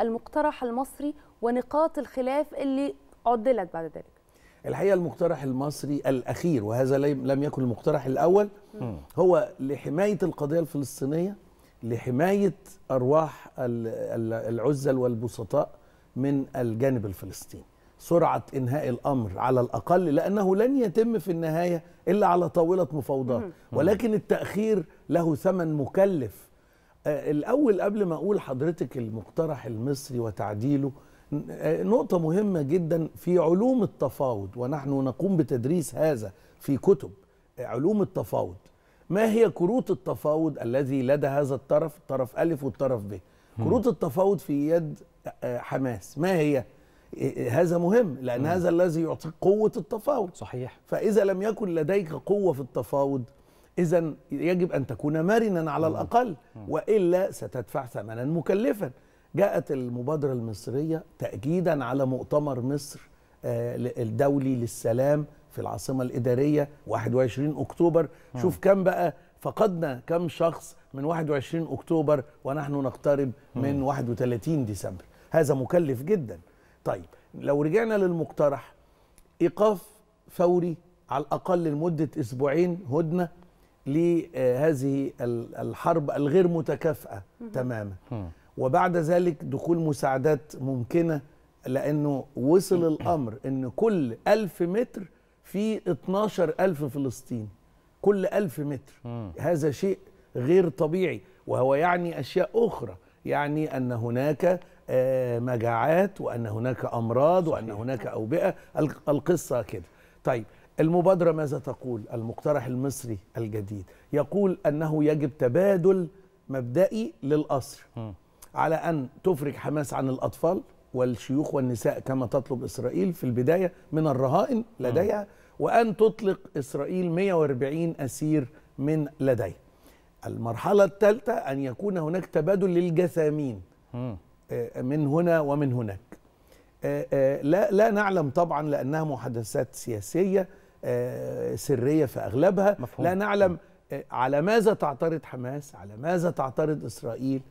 المقترح المصري ونقاط الخلاف اللي عدلت بعد ذلك الحقيقه المقترح المصري الاخير وهذا لم يكن المقترح الاول هو لحمايه القضيه الفلسطينيه لحمايه ارواح العزل والبسطاء من الجانب الفلسطيني سرعه انهاء الامر على الاقل لانه لن يتم في النهايه الا على طاوله مفاوضات ولكن التاخير له ثمن مكلف آه، الأول قبل ما أقول حضرتك المقترح المصري وتعديله آه، نقطة مهمة جدا في علوم التفاوض ونحن نقوم بتدريس هذا في كتب آه، علوم التفاوض ما هي كروت التفاوض الذي لدى هذا الطرف الطرف ألف والطرف ب كروت التفاوض في يد حماس ما هي هذا مهم لأن هذا الذي يعطيك قوة التفاوض صحيح فإذا لم يكن لديك قوة في التفاوض إذا يجب أن تكون مرنا على الأقل وإلا ستدفع ثمنا مكلفا جاءت المبادرة المصرية تأكيدا على مؤتمر مصر آه، الدولي للسلام في العاصمة الإدارية 21 أكتوبر شوف كم بقى فقدنا كم شخص من 21 أكتوبر ونحن نقترب من 31 ديسمبر هذا مكلف جدا طيب لو رجعنا للمقترح إيقاف فوري على الأقل لمدة أسبوعين هدنة لهذه الحرب الغير متكافئه تماما وبعد ذلك دخول مساعدات ممكنه لانه وصل الامر ان كل ألف متر في 12 ألف فلسطيني كل ألف متر هذا شيء غير طبيعي وهو يعني أشياء أخرى يعني أن هناك آه، مجاعات وأن هناك أمراض وأن هناك أوبئة القصة كده طيب المبادرة ماذا تقول المقترح المصري الجديد يقول أنه يجب تبادل مبدئي للأسر على أن تفرج حماس عن الأطفال والشيوخ والنساء كما تطلب إسرائيل في البداية من الرهائن لديها وأن تطلق إسرائيل 140 أسير من لديها المرحلة الثالثة أن يكون هناك تبادل للجثامين آه، من هنا ومن هناك آه، آه، لا لا نعلم طبعا لانها محادثات سياسيه آه، سريه في اغلبها مفهوم. لا نعلم على ماذا تعترض حماس على ماذا تعترض اسرائيل